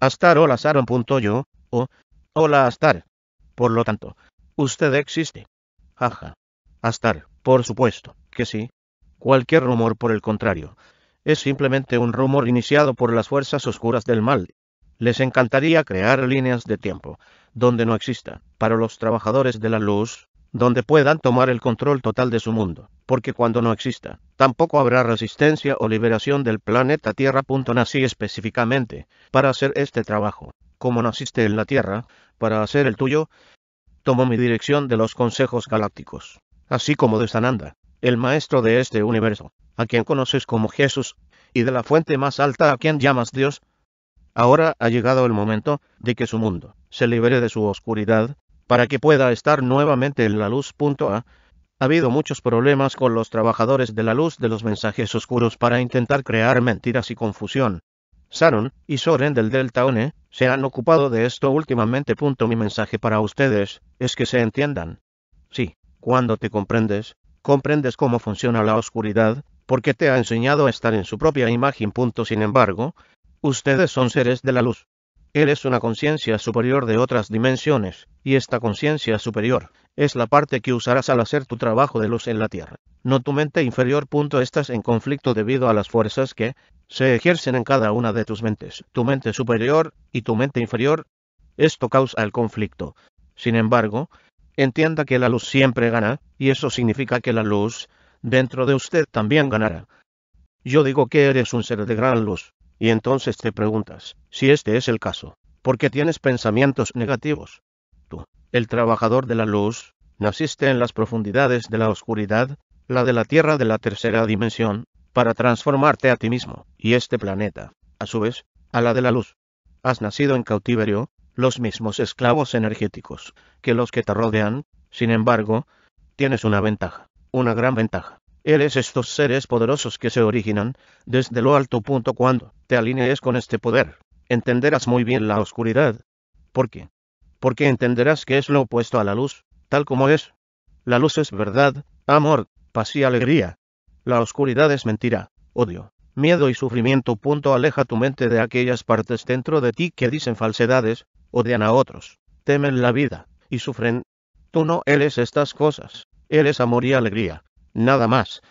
Astar hola yo o hola Astar. Por lo tanto, usted existe. Jaja. Astar, por supuesto, que sí. Cualquier rumor por el contrario. Es simplemente un rumor iniciado por las fuerzas oscuras del mal. Les encantaría crear líneas de tiempo, donde no exista, para los trabajadores de la luz, donde puedan tomar el control total de su mundo, porque cuando no exista, tampoco habrá resistencia o liberación del planeta Tierra. Nací específicamente para hacer este trabajo, como naciste en la Tierra, para hacer el tuyo, tomo mi dirección de los consejos galácticos, así como de Sananda, el maestro de este universo, a quien conoces como Jesús, y de la fuente más alta a quien llamas Dios. Ahora ha llegado el momento de que su mundo se libere de su oscuridad para que pueda estar nuevamente en la luz. A. Ha habido muchos problemas con los trabajadores de la luz de los mensajes oscuros para intentar crear mentiras y confusión. Saron y Soren del Delta One se han ocupado de esto últimamente. Mi mensaje para ustedes es que se entiendan. Sí, cuando te comprendes, comprendes cómo funciona la oscuridad, porque te ha enseñado a estar en su propia imagen. Sin embargo, ustedes son seres de la luz. Él es una conciencia superior de otras dimensiones, y esta conciencia superior es la parte que usarás al hacer tu trabajo de luz en la tierra. No tu mente inferior. Punto estás en conflicto debido a las fuerzas que se ejercen en cada una de tus mentes, tu mente superior y tu mente inferior. Esto causa el conflicto. Sin embargo, entienda que la luz siempre gana, y eso significa que la luz dentro de usted también ganará. Yo digo que eres un ser de gran luz, y entonces te preguntas, si este es el caso, ¿por qué tienes pensamientos negativos? Tú, el trabajador de la luz, naciste en las profundidades de la oscuridad, la de la Tierra de la tercera dimensión, para transformarte a ti mismo, y este planeta, a su vez, a la de la luz. Has nacido en cautiverio, los mismos esclavos energéticos que los que te rodean, sin embargo, tienes una ventaja, una gran ventaja es estos seres poderosos que se originan desde lo alto. Punto cuando te alinees con este poder, entenderás muy bien la oscuridad. ¿Por qué? Porque entenderás que es lo opuesto a la luz, tal como es. La luz es verdad, amor, paz y alegría. La oscuridad es mentira, odio, miedo y sufrimiento. Punto aleja tu mente de aquellas partes dentro de ti que dicen falsedades, odian a otros, temen la vida, y sufren. Tú no eres estas cosas, Él es amor y alegría nada más.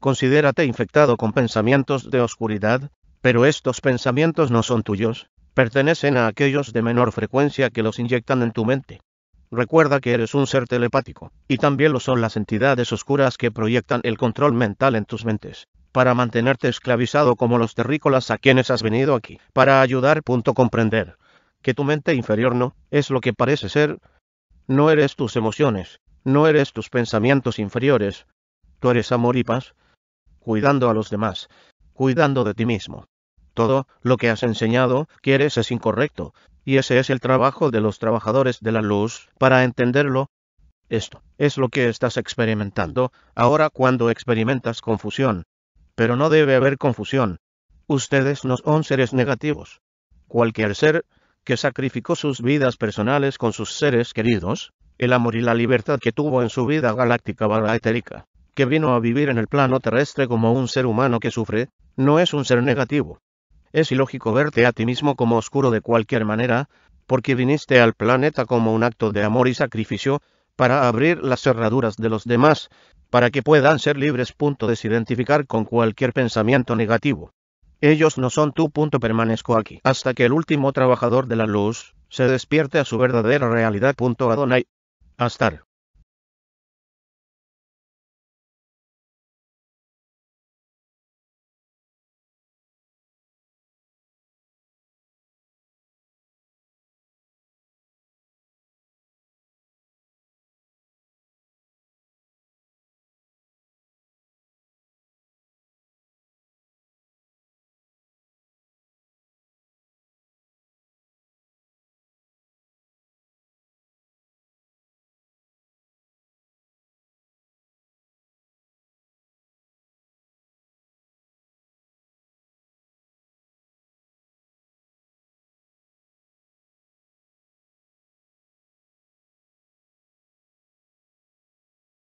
Considérate infectado con pensamientos de oscuridad, pero estos pensamientos no son tuyos, pertenecen a aquellos de menor frecuencia que los inyectan en tu mente. Recuerda que eres un ser telepático, y también lo son las entidades oscuras que proyectan el control mental en tus mentes, para mantenerte esclavizado como los terrícolas a quienes has venido aquí, para ayudar. Punto comprender que tu mente inferior no es lo que parece ser. No eres tus emociones, no eres tus pensamientos inferiores, Tú eres amor y paz, cuidando a los demás, cuidando de ti mismo. Todo lo que has enseñado, quieres es incorrecto, y ese es el trabajo de los trabajadores de la luz, para entenderlo. Esto es lo que estás experimentando ahora cuando experimentas confusión. Pero no debe haber confusión. Ustedes no son seres negativos. Cualquier ser que sacrificó sus vidas personales con sus seres queridos, el amor y la libertad que tuvo en su vida galáctica barra etérica, que vino a vivir en el plano terrestre como un ser humano que sufre, no es un ser negativo. Es ilógico verte a ti mismo como oscuro de cualquier manera, porque viniste al planeta como un acto de amor y sacrificio, para abrir las cerraduras de los demás, para que puedan ser libres. Punto desidentificar con cualquier pensamiento negativo. Ellos no son tú. Punto permanezco aquí hasta que el último trabajador de la luz se despierte a su verdadera realidad. Punto Adonai. Astar.